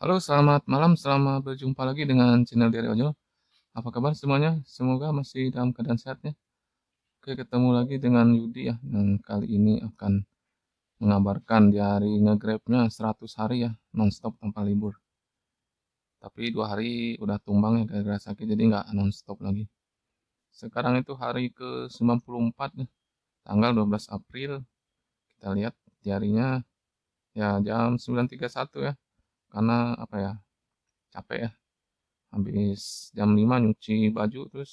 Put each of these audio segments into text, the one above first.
Halo, selamat malam. Selamat berjumpa lagi dengan channel Diary Ojol. Apa kabar semuanya? Semoga masih dalam keadaan sehatnya. Oke, ketemu lagi dengan Yudi ya. Yang kali ini akan mengabarkan di hari ngegrabnya 100 hari ya. Nonstop tanpa libur. Tapi dua hari udah tumbang ya gara-gara sakit. Jadi nggak nonstop lagi. Sekarang itu hari ke-94 ya, Tanggal 12 April. Kita lihat diarinya ya jam 9.31 ya karena apa ya capek ya habis jam 5 nyuci baju terus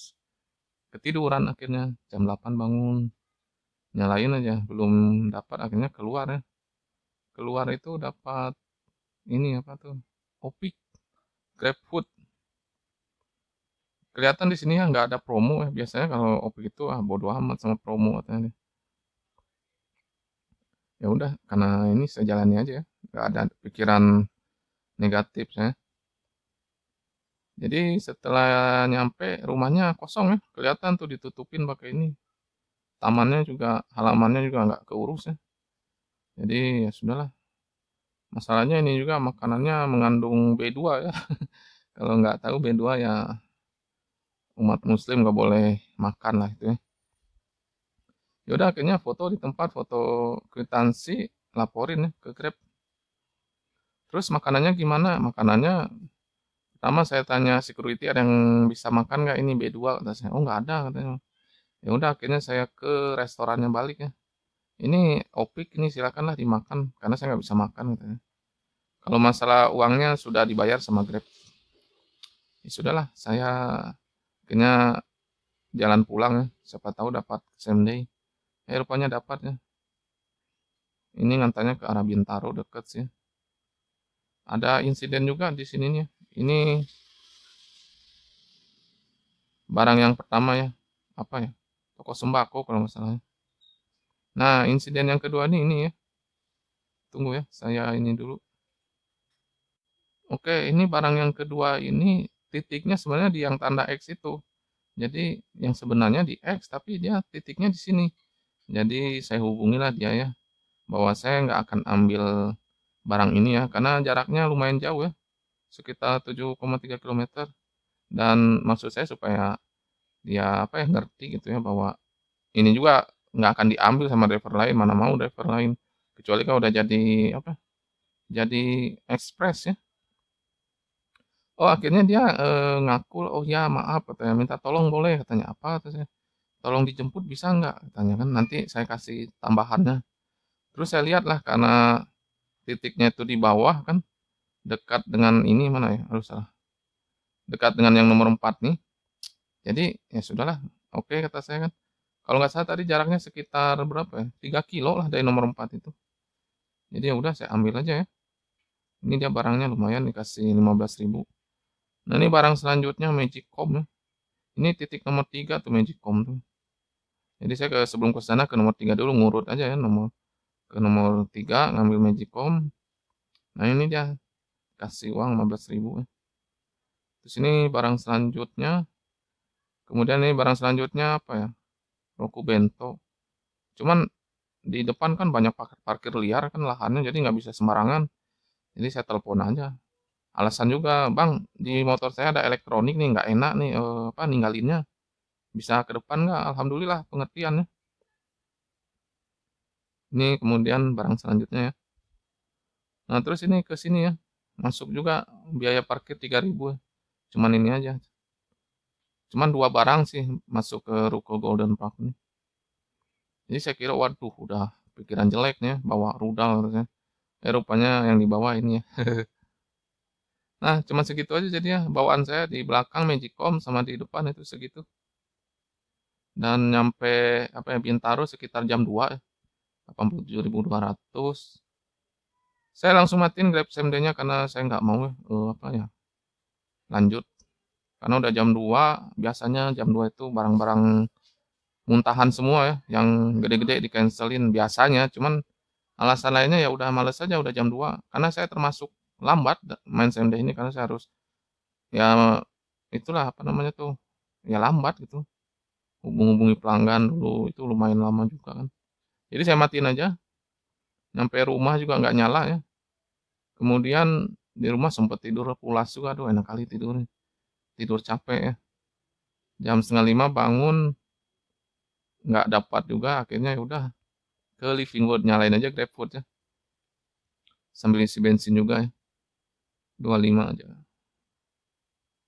ketiduran akhirnya jam 8 bangun nyalain aja belum dapat akhirnya keluar ya keluar itu dapat ini apa tuh opik grab food kelihatan di sini ya nggak ada promo ya biasanya kalau opik itu ah bodoh amat sama promo katanya ya udah karena ini sejalannya aja ya nggak ada pikiran negatif ya. Jadi setelah nyampe rumahnya kosong ya, kelihatan tuh ditutupin pakai ini. Tamannya juga, halamannya juga nggak keurus ya. Jadi ya sudahlah. Masalahnya ini juga makanannya mengandung B2 ya. Kalau nggak tahu B2 ya umat muslim nggak boleh makan lah itu ya. Yaudah akhirnya foto di tempat foto kwitansi laporin ya ke Grab Terus makanannya gimana? Makanannya pertama saya tanya security ada yang bisa makan nggak ini B2 kata saya. Oh nggak ada katanya. Ya udah akhirnya saya ke restorannya balik ya. Ini opik ini silakanlah dimakan karena saya nggak bisa makan katanya. Kalau masalah uangnya sudah dibayar sama Grab. Ya sudahlah, saya akhirnya jalan pulang ya. Siapa tahu dapat same day. Eh rupanya dapat ya. Ini ngantarnya ke arah Bintaro deket sih ada insiden juga di sininya ini barang yang pertama ya apa ya toko sembako kalau masalahnya. nah insiden yang kedua nih ini ya tunggu ya saya ini dulu oke ini barang yang kedua ini titiknya sebenarnya di yang tanda X itu jadi yang sebenarnya di X tapi dia titiknya di sini jadi saya hubungilah dia ya bahwa saya nggak akan ambil barang ini ya karena jaraknya lumayan jauh ya sekitar 7,3 km dan maksud saya supaya dia apa ya ngerti gitu ya bahwa ini juga nggak akan diambil sama driver lain mana mau driver lain kecuali kalau udah jadi apa jadi ekspres ya oh akhirnya dia e, ngaku oh ya maaf katanya minta tolong boleh katanya apa katanya tolong dijemput bisa nggak katanya kan nanti saya kasih tambahannya terus saya lihat lah karena titiknya itu di bawah kan dekat dengan ini mana ya harus salah dekat dengan yang nomor 4 nih jadi ya sudahlah oke kata saya kan kalau nggak salah tadi jaraknya sekitar berapa ya 3 kilo lah dari nomor 4 itu jadi ya udah saya ambil aja ya ini dia barangnya lumayan dikasih 15.000 nah ini barang selanjutnya Magic Com ya. ini titik nomor 3 tuh Magic comb tuh jadi saya ke sebelum ke sana ke nomor 3 dulu ngurut aja ya nomor ke nomor 3 ngambil magicom nah ini dia kasih uang 15.000 terus ini barang selanjutnya kemudian ini barang selanjutnya apa ya Roku Bento cuman di depan kan banyak parkir, parkir liar kan lahannya jadi nggak bisa sembarangan jadi saya telepon aja alasan juga bang di motor saya ada elektronik nih nggak enak nih eh, apa ninggalinnya bisa ke depan nggak alhamdulillah pengertiannya ini kemudian barang selanjutnya ya nah terus ini ke sini ya masuk juga biaya parkir 3000 ya. cuman ini aja cuman dua barang sih masuk ke ruko Golden Park ini jadi saya kira waduh udah pikiran jeleknya bawa rudal harusnya eh rupanya yang dibawa ini ya Nah, cuma segitu aja jadinya bawaan saya di belakang Magicom sama di depan itu segitu. Dan nyampe apa ya Bintaro sekitar jam 2. 87.200 saya langsung matiin grab SMD-nya karena saya nggak mau uh, apa ya lanjut karena udah jam 2 biasanya jam 2 itu barang-barang muntahan semua ya yang gede-gede di cancelin biasanya cuman alasan lainnya ya udah males aja udah jam 2 karena saya termasuk lambat main SMD ini karena saya harus ya itulah apa namanya tuh ya lambat gitu hubung-hubungi pelanggan dulu itu lumayan lama juga kan jadi saya matiin aja. Nyampe rumah juga nggak nyala ya. Kemudian di rumah sempat tidur pulas juga. Aduh enak kali tidur. Tidur capek ya. Jam setengah lima bangun. Nggak dapat juga. Akhirnya ya udah ke living world. Nyalain aja GrabFood ya. Sambil isi bensin juga ya. lima aja.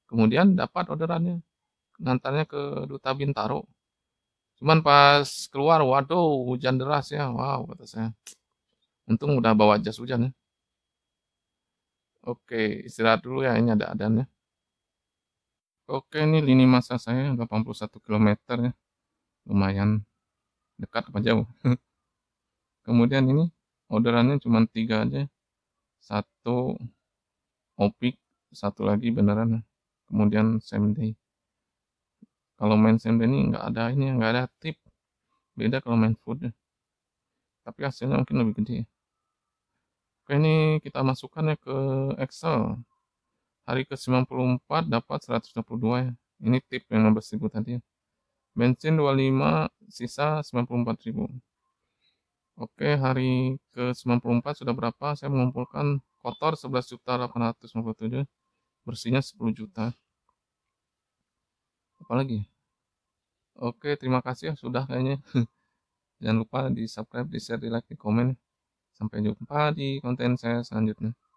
Kemudian dapat orderannya. Ngantarnya ke Duta Bintaro. Cuman pas keluar, waduh hujan deras ya. Wow, kata saya. Untung udah bawa jas hujan ya. Oke, istirahat dulu ya. Ini ada adanya. Oke, ini lini masa saya 81 km ya. Lumayan dekat apa jauh. Kemudian ini orderannya cuma tiga aja. Ya. Satu opik, satu lagi beneran. Ya. Kemudian same day kalau main SMP ini nggak ada ini nggak ada tip beda kalau main food ya. tapi hasilnya mungkin lebih gede oke ini kita masukkannya ke excel hari ke 94 dapat 122 ya ini tip yang 16.000 tadi bensin 25 sisa 94.000 oke hari ke 94 sudah berapa saya mengumpulkan kotor 11.857 bersihnya 10 juta apa apalagi oke terima kasih ya sudah kayaknya jangan lupa di subscribe di share di like di komen sampai jumpa di konten saya selanjutnya